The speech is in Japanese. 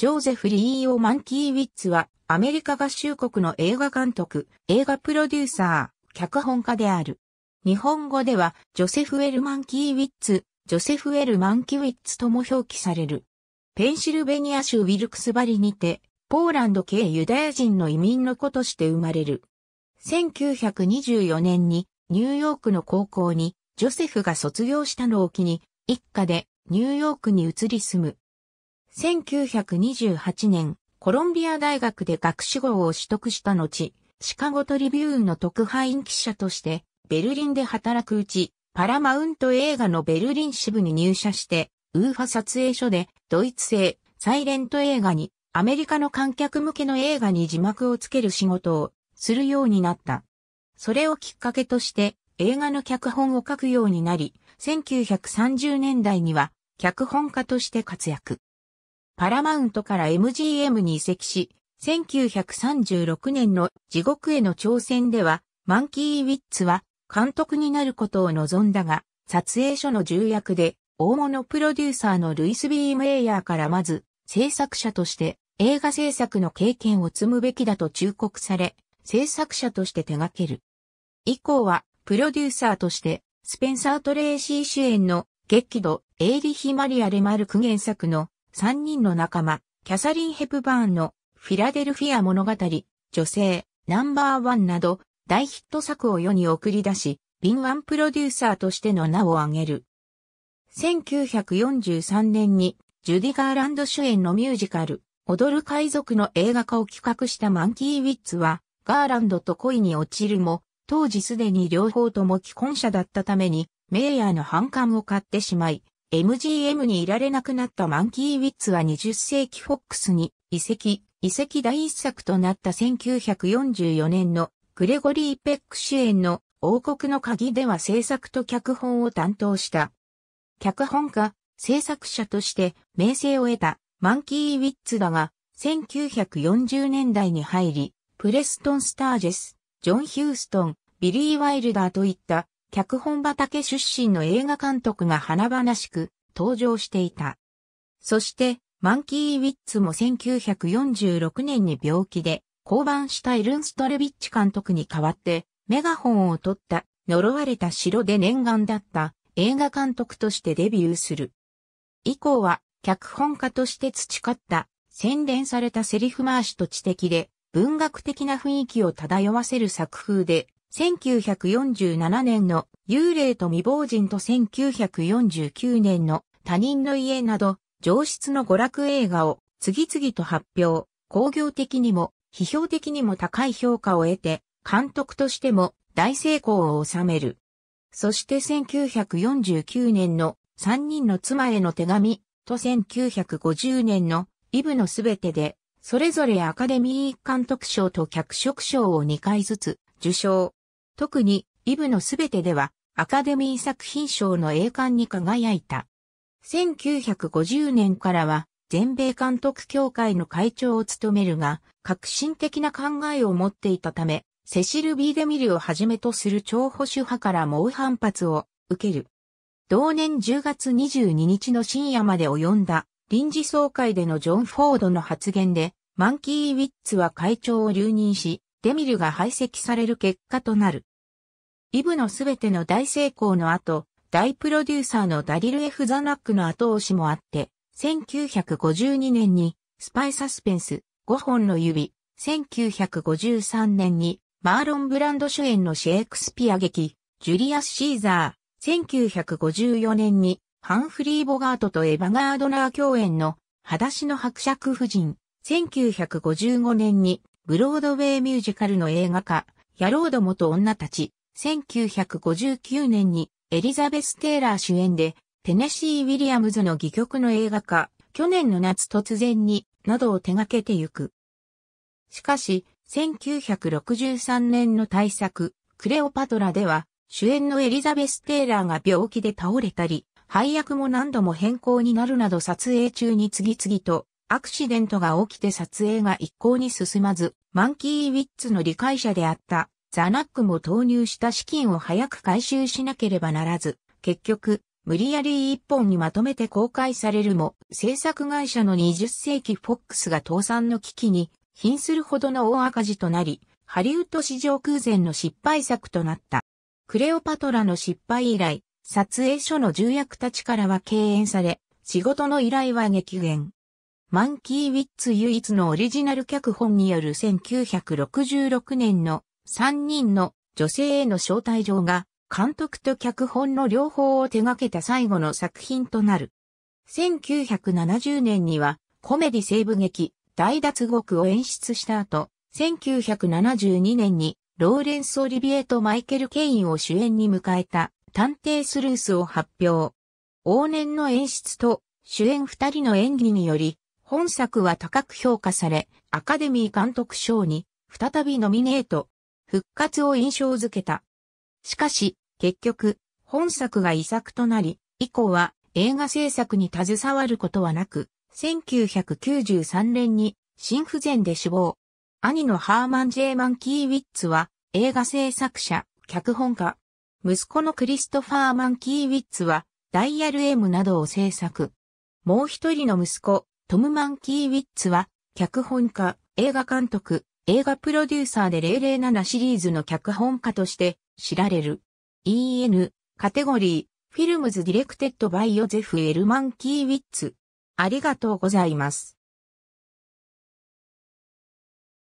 ジョーゼフ・リーオ・マンキーウィッツは、アメリカ合衆国の映画監督、映画プロデューサー、脚本家である。日本語では、ジョセフ・エル・マンキーウィッツ、ジョセフ・エル・マンキー・ウィッツとも表記される。ペンシルベニア州ウィルクスバリにて、ポーランド系ユダヤ人の移民の子として生まれる。1924年に、ニューヨークの高校に、ジョセフが卒業したのを機に、一家でニューヨークに移り住む。1928年、コロンビア大学で学士号を取得した後、シカゴトリビューンの特派員記者として、ベルリンで働くうち、パラマウント映画のベルリン支部に入社して、ウーファ撮影所でドイツ製サイレント映画にアメリカの観客向けの映画に字幕をつける仕事をするようになった。それをきっかけとして映画の脚本を書くようになり、1930年代には脚本家として活躍。パラマウントから MGM に移籍し、1936年の地獄への挑戦では、マンキー・ウィッツは監督になることを望んだが、撮影所の重役で、大物プロデューサーのルイス・ビー・メイヤーからまず、制作者として映画制作の経験を積むべきだと忠告され、制作者として手掛ける。以降は、プロデューサーとして、スペンサー・トレーシー主演の、激怒、エイリヒ・マリア・レマルク原作の、三人の仲間、キャサリン・ヘプバーンのフィラデルフィア物語、女性、ナンバーワンなど大ヒット作を世に送り出し、敏腕プロデューサーとしての名を挙げる。1943年にジュディ・ガーランド主演のミュージカル、踊る海賊の映画化を企画したマンキー・ウィッツは、ガーランドと恋に落ちるも、当時すでに両方とも既婚者だったために、メイヤーの反感を買ってしまい、MGM にいられなくなったマンキー・ウィッツは20世紀フォックスに移籍、移籍第一作となった1944年のグレゴリー・ペック主演の王国の鍵では制作と脚本を担当した。脚本家、制作者として名声を得たマンキー・ウィッツだが、1940年代に入り、プレストン・スタージェス、ジョン・ヒューストン、ビリー・ワイルダーといった脚本畑出身の映画監督が華々しく登場していた。そして、マンキー・ウィッツも1946年に病気で降板したイルン・ストレビッチ監督に代わってメガホンを取った呪われた城で念願だった映画監督としてデビューする。以降は脚本家として培った洗練されたセリフ回しと知的で文学的な雰囲気を漂わせる作風で1947年の幽霊と未亡人と1949年の他人の家など上質の娯楽映画を次々と発表、工業的にも批評的にも高い評価を得て監督としても大成功を収める。そして1949年の三人の妻への手紙と1950年のイブのすべてで、それぞれアカデミー監督賞と脚色賞を2回ずつ受賞。特に、イブのすべてでは、アカデミー作品賞の栄冠に輝いた。1950年からは、全米監督協会の会長を務めるが、革新的な考えを持っていたため、セシル・ビーデミルをはじめとする超保守派から猛反発を受ける。同年10月22日の深夜まで及んだ臨時総会でのジョン・フォードの発言で、マンキー・ウィッツは会長を留任し、デミルが排斥される結果となる。イブのすべての大成功の後、大プロデューサーのダリル・エフザナックの後押しもあって、1952年に、スパイサスペンス、5本の指、1953年に、マーロン・ブランド主演のシェイクスピア劇、ジュリアス・シーザー、1954年に、ハンフリー・ボガートとエヴァ・ガードナー共演の、裸足の伯爵夫人、1955年に、ブロードウェイミュージカルの映画化、野郎どもと女たち、1959年にエリザベス・テイラー主演で、テネシー・ウィリアムズの戯曲の映画化、去年の夏突然に、などを手掛けてゆく。しかし、1963年の大作、クレオパトラでは、主演のエリザベス・テイラーが病気で倒れたり、配役も何度も変更になるなど撮影中に次々とアクシデントが起きて撮影が一向に進まず、マンキー・ウィッツの理解者であったザナックも投入した資金を早く回収しなければならず、結局、無理やり一本にまとめて公開されるも、制作会社の20世紀フォックスが倒産の危機に瀕するほどの大赤字となり、ハリウッド史上空前の失敗作となった。クレオパトラの失敗以来、撮影所の重役たちからは敬遠され、仕事の依頼は激減。マンキーウィッツ唯一のオリジナル脚本による1966年の3人の女性への招待状が監督と脚本の両方を手掛けた最後の作品となる。1970年にはコメディ西部劇大脱獄を演出した後、1972年にローレンス・オリビエとマイケル・ケインを主演に迎えた探偵スルースを発表。往年の演出と主演二人の演技により、本作は高く評価され、アカデミー監督賞に再びノミネート復活を印象づけた。しかし、結局、本作が遺作となり、以降は映画制作に携わることはなく、1993年に心不全で死亡。兄のハーマン・ジェーマン・キーウィッツは映画制作者、脚本家。息子のクリストファー・マン・キーウィッツはダイヤル M などを制作。もう一人の息子、トム・マン・キーウィッツは脚本家、映画監督、映画プロデューサーで007シリーズの脚本家として知られる。EN カテゴリーフィルムズディレクテッドバイヨゼフ・エルマンキーウィッツ。ありがとうございます。